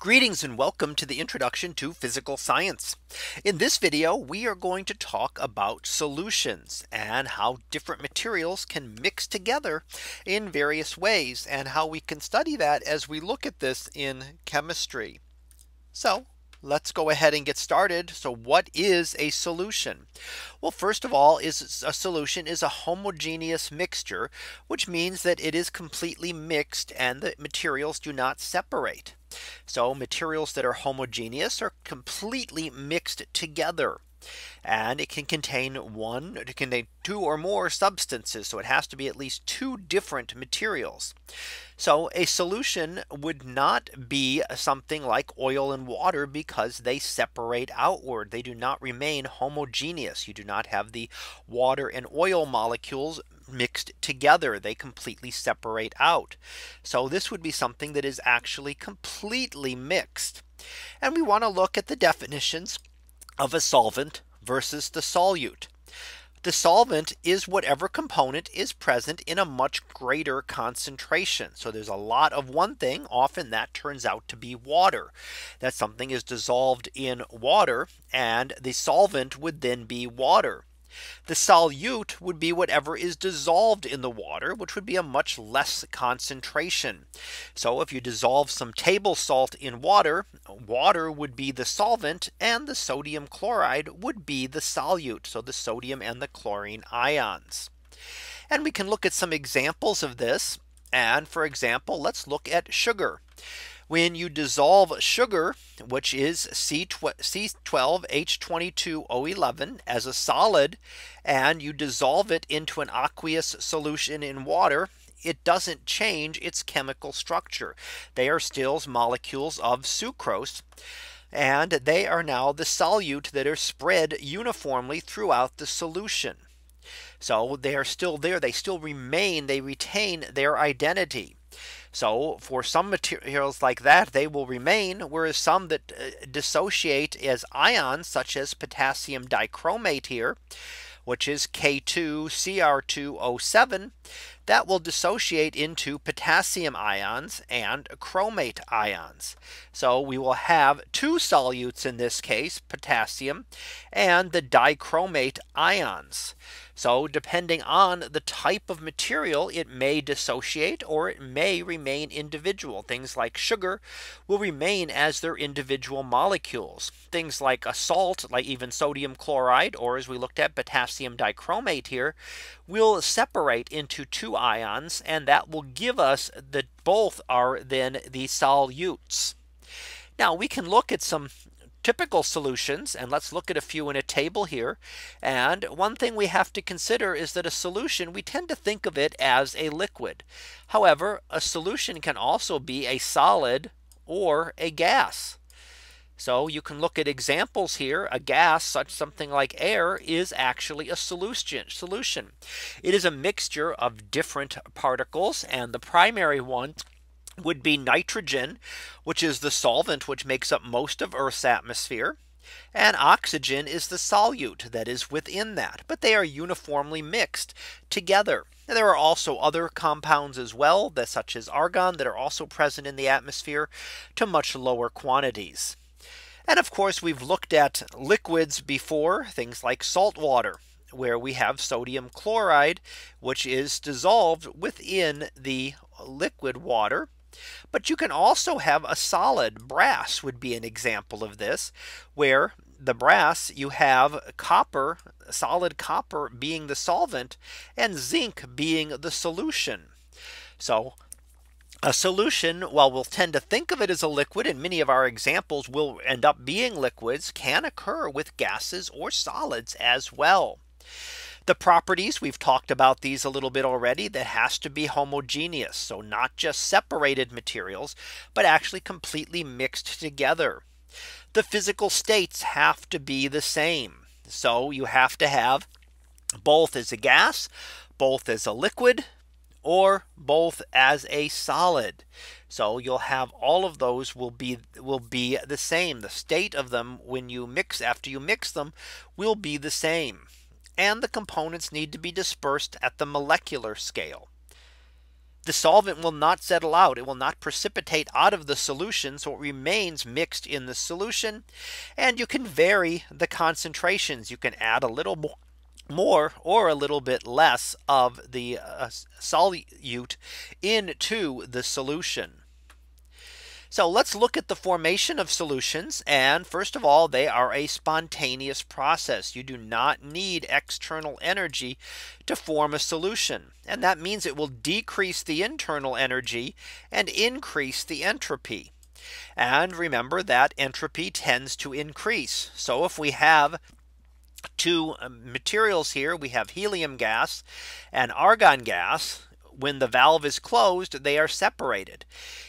Greetings and welcome to the introduction to physical science. In this video, we are going to talk about solutions and how different materials can mix together in various ways and how we can study that as we look at this in chemistry. So let's go ahead and get started. So what is a solution? Well, first of all, is a solution is a homogeneous mixture, which means that it is completely mixed and the materials do not separate. So materials that are homogeneous are completely mixed together and it can contain one it can contain two or more substances so it has to be at least two different materials so a solution would not be something like oil and water because they separate outward they do not remain homogeneous you do not have the water and oil molecules mixed together. They completely separate out. So this would be something that is actually completely mixed. And we want to look at the definitions of a solvent versus the solute. The solvent is whatever component is present in a much greater concentration. So there's a lot of one thing. Often that turns out to be water that something is dissolved in water and the solvent would then be water. The solute would be whatever is dissolved in the water, which would be a much less concentration. So if you dissolve some table salt in water, water would be the solvent and the sodium chloride would be the solute. So the sodium and the chlorine ions. And we can look at some examples of this. And for example, let's look at sugar. When you dissolve sugar, which is C12H22O11 as a solid, and you dissolve it into an aqueous solution in water, it doesn't change its chemical structure. They are still molecules of sucrose. And they are now the solute that are spread uniformly throughout the solution. So they are still there. They still remain. They retain their identity. So for some materials like that, they will remain, whereas some that uh, dissociate as ions, such as potassium dichromate here, which is k 2 cr 7 that will dissociate into potassium ions and chromate ions. So we will have two solutes in this case potassium and the dichromate ions. So depending on the type of material it may dissociate or it may remain individual things like sugar will remain as their individual molecules things like a salt like even sodium chloride or as we looked at potassium dichromate here will separate into two two ions and that will give us that both are then the solutes. Now we can look at some typical solutions and let's look at a few in a table here and one thing we have to consider is that a solution we tend to think of it as a liquid however a solution can also be a solid or a gas so you can look at examples here. A gas, such something like air, is actually a solution. It is a mixture of different particles, and the primary one would be nitrogen, which is the solvent which makes up most of Earth's atmosphere. And oxygen is the solute that is within that, but they are uniformly mixed together. And there are also other compounds as well, such as argon, that are also present in the atmosphere to much lower quantities. And of course, we've looked at liquids before things like salt water where we have sodium chloride, which is dissolved within the liquid water. But you can also have a solid brass would be an example of this where the brass you have copper solid copper being the solvent and zinc being the solution. So a solution, while we'll tend to think of it as a liquid, and many of our examples will end up being liquids, can occur with gases or solids as well. The properties we've talked about these a little bit already that has to be homogeneous. So not just separated materials, but actually completely mixed together. The physical states have to be the same. So you have to have both as a gas, both as a liquid, or both as a solid. So you'll have all of those will be will be the same. The state of them when you mix after you mix them will be the same. And the components need to be dispersed at the molecular scale. The solvent will not settle out. It will not precipitate out of the solution. So it remains mixed in the solution. And you can vary the concentrations. You can add a little more more or a little bit less of the uh, solute into the solution. So let's look at the formation of solutions. And first of all, they are a spontaneous process. You do not need external energy to form a solution. And that means it will decrease the internal energy and increase the entropy. And remember that entropy tends to increase. So if we have two uh, materials here. We have helium gas and argon gas. When the valve is closed, they are separated.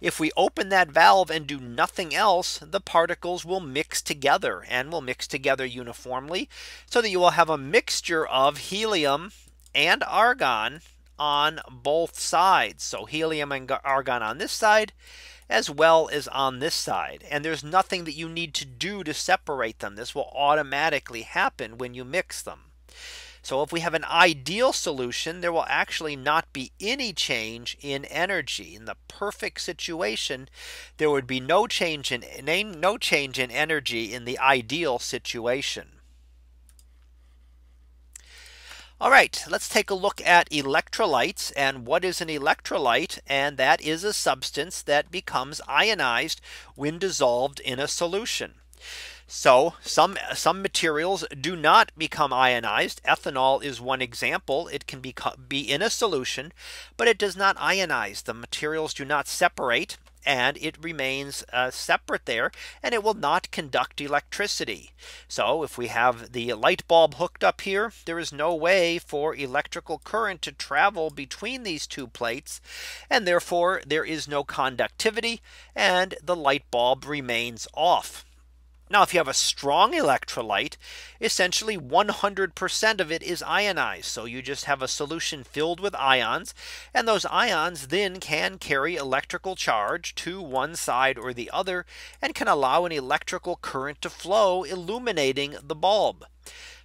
If we open that valve and do nothing else, the particles will mix together and will mix together uniformly so that you will have a mixture of helium and argon on both sides. So helium and argon on this side as well as on this side. And there's nothing that you need to do to separate them. This will automatically happen when you mix them. So if we have an ideal solution, there will actually not be any change in energy. In the perfect situation, there would be no change in no change in energy in the ideal situation. All right, let's take a look at electrolytes and what is an electrolyte and that is a substance that becomes ionized when dissolved in a solution. So some some materials do not become ionized. Ethanol is one example. It can be, be in a solution, but it does not ionize. The materials do not separate and it remains uh, separate there and it will not conduct electricity. So if we have the light bulb hooked up here, there is no way for electrical current to travel between these two plates. And therefore there is no conductivity and the light bulb remains off. Now, if you have a strong electrolyte, essentially 100% of it is ionized. So you just have a solution filled with ions. And those ions then can carry electrical charge to one side or the other and can allow an electrical current to flow illuminating the bulb.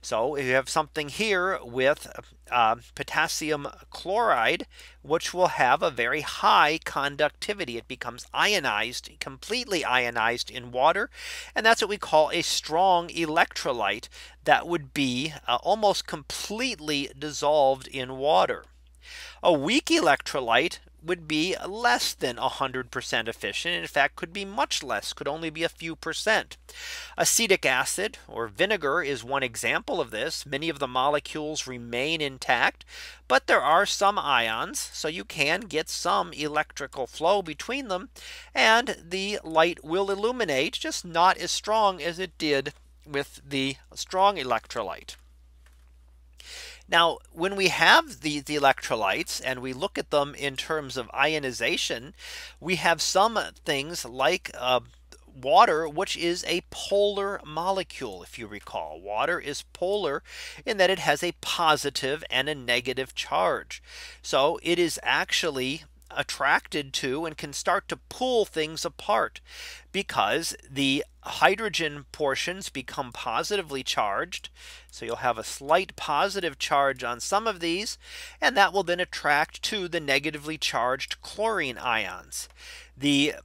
So you have something here with uh, potassium chloride, which will have a very high conductivity. It becomes ionized, completely ionized in water. And that's what we call a strong electrolyte that would be uh, almost completely dissolved in water. A weak electrolyte would be less than 100% efficient. In fact, could be much less, could only be a few percent. Acetic acid or vinegar is one example of this. Many of the molecules remain intact, but there are some ions. So you can get some electrical flow between them and the light will illuminate just not as strong as it did with the strong electrolyte. Now, when we have the, the electrolytes and we look at them in terms of ionization, we have some things like uh, water, which is a polar molecule. If you recall, water is polar in that it has a positive and a negative charge. So it is actually attracted to and can start to pull things apart because the hydrogen portions become positively charged. So you'll have a slight positive charge on some of these and that will then attract to the negatively charged chlorine ions. The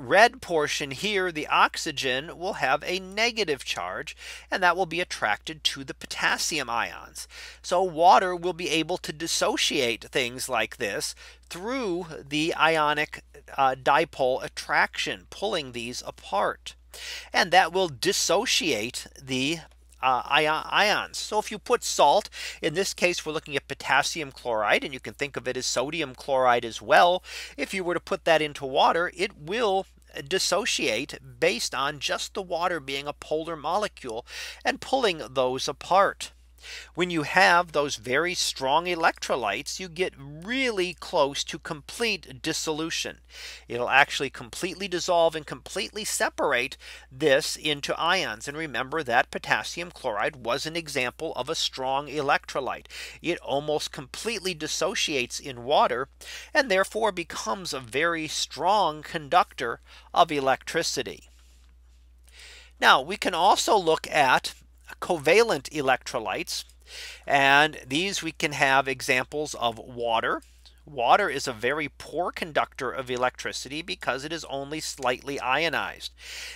red portion here, the oxygen will have a negative charge and that will be attracted to the potassium ions. So water will be able to dissociate things like this through the ionic uh, dipole attraction, pulling these apart. And that will dissociate the uh, ions. So if you put salt, in this case, we're looking at potassium chloride, and you can think of it as sodium chloride as well. If you were to put that into water, it will dissociate based on just the water being a polar molecule and pulling those apart. When you have those very strong electrolytes, you get really close to complete dissolution. It'll actually completely dissolve and completely separate this into ions. And remember that potassium chloride was an example of a strong electrolyte. It almost completely dissociates in water and therefore becomes a very strong conductor of electricity. Now we can also look at covalent electrolytes. And these we can have examples of water. Water is a very poor conductor of electricity because it is only slightly ionized.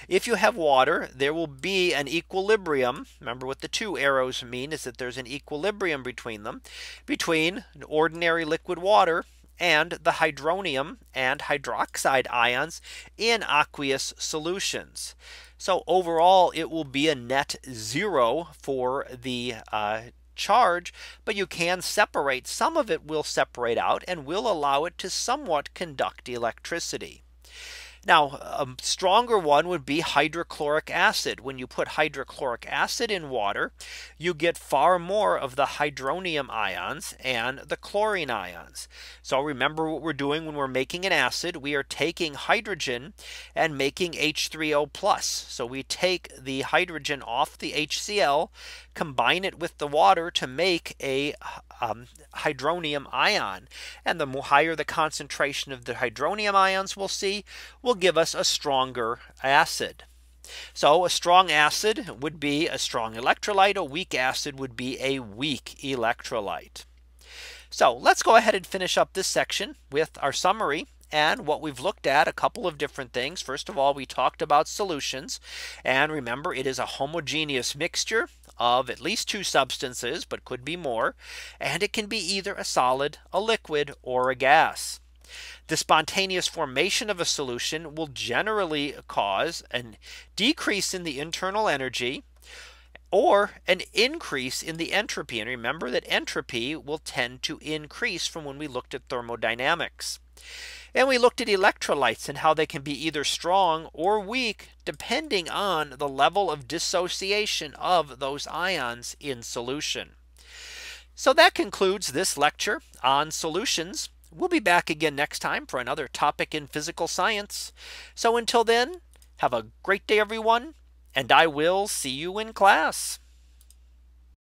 If you have water, there will be an equilibrium. Remember what the two arrows mean is that there's an equilibrium between them between ordinary liquid water and the hydronium and hydroxide ions in aqueous solutions. So overall, it will be a net zero for the uh, charge, but you can separate some of it will separate out and will allow it to somewhat conduct electricity. Now, a stronger one would be hydrochloric acid. When you put hydrochloric acid in water, you get far more of the hydronium ions and the chlorine ions. So remember what we're doing when we're making an acid, we are taking hydrogen and making H3O plus. So we take the hydrogen off the HCl, combine it with the water to make a um, hydronium ion. And the higher the concentration of the hydronium ions we'll see will give us a stronger acid. So a strong acid would be a strong electrolyte. A weak acid would be a weak electrolyte. So let's go ahead and finish up this section with our summary and what we've looked at a couple of different things. First of all, we talked about solutions and remember it is a homogeneous mixture of at least two substances, but could be more. And it can be either a solid, a liquid, or a gas. The spontaneous formation of a solution will generally cause an decrease in the internal energy or an increase in the entropy. And remember that entropy will tend to increase from when we looked at thermodynamics. And we looked at electrolytes and how they can be either strong or weak depending on the level of dissociation of those ions in solution. So that concludes this lecture on solutions. We'll be back again next time for another topic in physical science. So until then, have a great day, everyone, and I will see you in class.